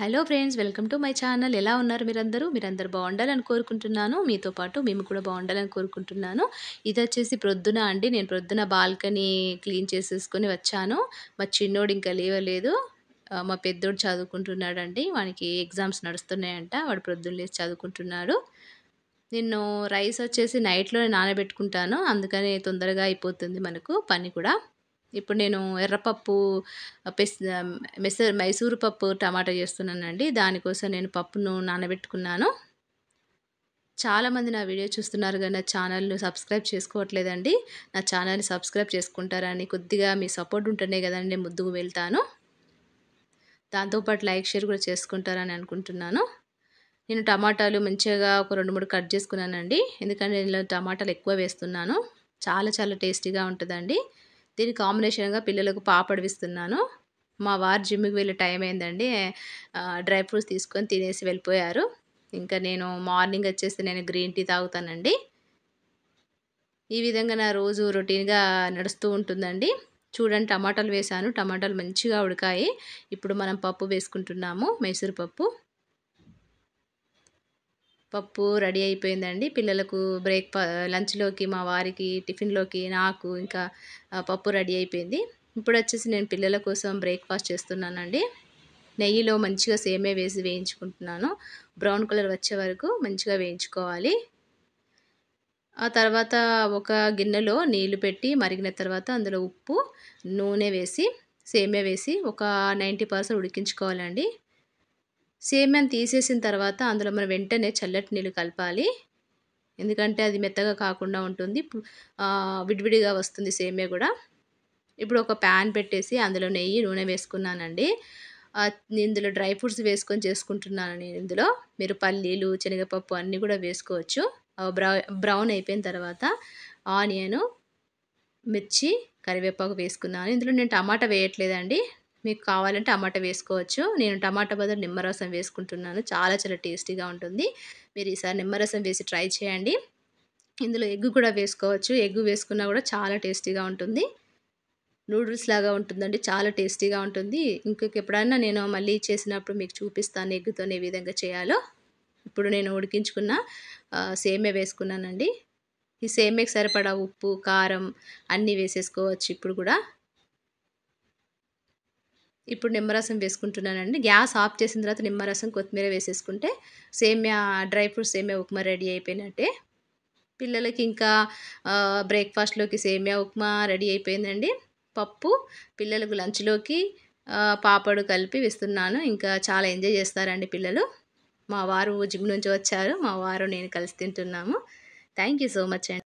hello friends welcome to my channel ఎలా ఉన్నారు మీరందరూ మీరందరూ బాగుండాలని కోరుకుంటున్నాను మీతో పాటు మేము కూడా బాగుండాలని కోరుకుంటున్నాను ఇది వచ్చేసి ప్రొద్దున అండి నేను ప్రొద్దున బాల్కనీ క్లీన్ చేసేసుకొని వచ్చాను మా చిన్నోడు ఇంకా లేవలేదు మా పెద్దోడు చదువుకుంటున్నాడండి వానికి ఎగ్జామ్స్ నడుస్తున్నాయంట వాడు ప్రొద్దున లేచి చదువుకుంటున్నాడు నేను రైస్ వచ్చేసి నైట్లోనే నానబెట్టుకుంటాను అందుకనే తొందరగా అయిపోతుంది మనకు పని కూడా ఇప్పుడు నేను ఎర్రపప్పు పెస్ మెస మైసూరు పప్పు టమాటా చేస్తున్నానండి దానికోసం నేను పప్పును నానబెట్టుకున్నాను చాలామంది నా వీడియో చూస్తున్నారు కానీ నా ఛానల్ను సబ్స్క్రైబ్ చేసుకోవట్లేదండి నా ఛానల్ని సబ్స్క్రైబ్ చేసుకుంటారని కొద్దిగా మీ సపోర్ట్ ఉంటేనే కదండి ముద్దుకు వెళ్తాను దాంతోపాటు లైక్ షేర్ కూడా చేసుకుంటారని అనుకుంటున్నాను నేను టమాటాలు మంచిగా ఒక రెండు మూడు కట్ చేసుకున్నానండి ఎందుకంటే నేను టమాటాలు ఎక్కువ వేస్తున్నాను చాలా చాలా టేస్టీగా ఉంటుందండి దీని కాంబినేషన్గా పిల్లలకు పాపడిస్తున్నాను మా వారు జిమ్కి వెళ్ళే టైం అయిందండి డ్రై ఫ్రూట్స్ తీసుకొని తినేసి వెళ్ళిపోయారు ఇంకా నేను మార్నింగ్ వచ్చేసి నేను గ్రీన్ టీ తాగుతానండి ఈ విధంగా నా రోజు రొటీన్గా నడుస్తూ ఉంటుందండి చూడండి టమాటాలు వేసాను టమాటాలు మంచిగా ఉడికాయి ఇప్పుడు మనం పప్పు వేసుకుంటున్నాము మైసూరు పప్పు పప్పు రెడీ అయిపోయిందండి పిల్లలకు బ్రేక్ లంచ్లోకి మా వారికి టిఫిన్లోకి నాకు ఇంకా పప్పు రెడీ అయిపోయింది ఇప్పుడు వచ్చేసి నేను పిల్లల కోసం బ్రేక్ఫాస్ట్ చేస్తున్నానండి నెయ్యిలో మంచిగా సేమే వేసి వేయించుకుంటున్నాను బ్రౌన్ కలర్ వచ్చే వరకు మంచిగా వేయించుకోవాలి ఆ తర్వాత ఒక గిన్నెలో నీళ్లు పెట్టి మరిగిన తర్వాత అందులో ఉప్పు నూనె వేసి సేమే వేసి ఒక నైంటీ పర్సెంట్ ఉడికించుకోవాలండి సేమ్యాన్ని తీసేసిన తర్వాత అందులో మనం వెంటనే చల్లటి నీళ్ళు కలపాలి ఎందుకంటే అది మెత్తగా కాకుండా ఉంటుంది విడివిడిగా వస్తుంది సేమ్యా కూడా ఇప్పుడు ఒక ప్యాన్ పెట్టేసి అందులో నెయ్యి నూనె వేసుకున్నానండి ఇందులో డ్రై ఫ్రూట్స్ వేసుకొని చేసుకుంటున్నాను నేను ఇందులో మీరు పల్లీలు శనగపప్పు అన్నీ కూడా వేసుకోవచ్చు బ్రౌన్ అయిపోయిన తర్వాత ఆనియను మిర్చి కరివేపాకు వేసుకున్నాను ఇందులో నేను టమాటా వేయట్లేదండి మీకు కావాలంటే టమాటా వేసుకోవచ్చు నేను టమాటా బదులు నిమ్మరసం వేసుకుంటున్నాను చాలా చాలా టేస్టీగా ఉంటుంది మీరు ఈసారి నిమ్మరసం వేసి ట్రై చేయండి ఇందులో ఎగ్ కూడా వేసుకోవచ్చు ఎగ్ వేసుకున్నా కూడా చాలా టేస్టీగా ఉంటుంది నూడిల్స్ లాగా ఉంటుందండి చాలా టేస్టీగా ఉంటుంది ఇంకొక ఎప్పుడన్నా నేను మళ్ళీ చేసినప్పుడు మీకు చూపిస్తాను ఎగ్గుతోనే ఏ విధంగా చేయాలో ఇప్పుడు నేను ఉడికించుకున్న సేమే వేసుకున్నానండి ఈ సేమేకి సరిపడా ఉప్పు కారం అన్నీ వేసేసుకోవచ్చు ఇప్పుడు కూడా ఇప్పుడు నిమ్మరసం వేసుకుంటున్నానండి గ్యాస్ ఆఫ్ చేసిన తర్వాత నిమ్మరసం కొత్తిమీర వేసేసుకుంటే సేమియా డ్రై ఫ్రూట్స్ సేమియా ఉప్మా రెడీ అయిపోయినట్టే పిల్లలకి ఇంకా బ్రేక్ఫాస్ట్లోకి సేమియా ఉప్మా రెడీ అయిపోయిందండి పప్పు పిల్లలకు లంచ్లోకి పాపడు కలిపి వేస్తున్నాను ఇంకా చాలా ఎంజాయ్ చేస్తారండి పిల్లలు మా వారు జిమ్ నుంచి వచ్చారు మా వారు నేను కలిసి తింటున్నాము థ్యాంక్ యూ సో మచ్ అండి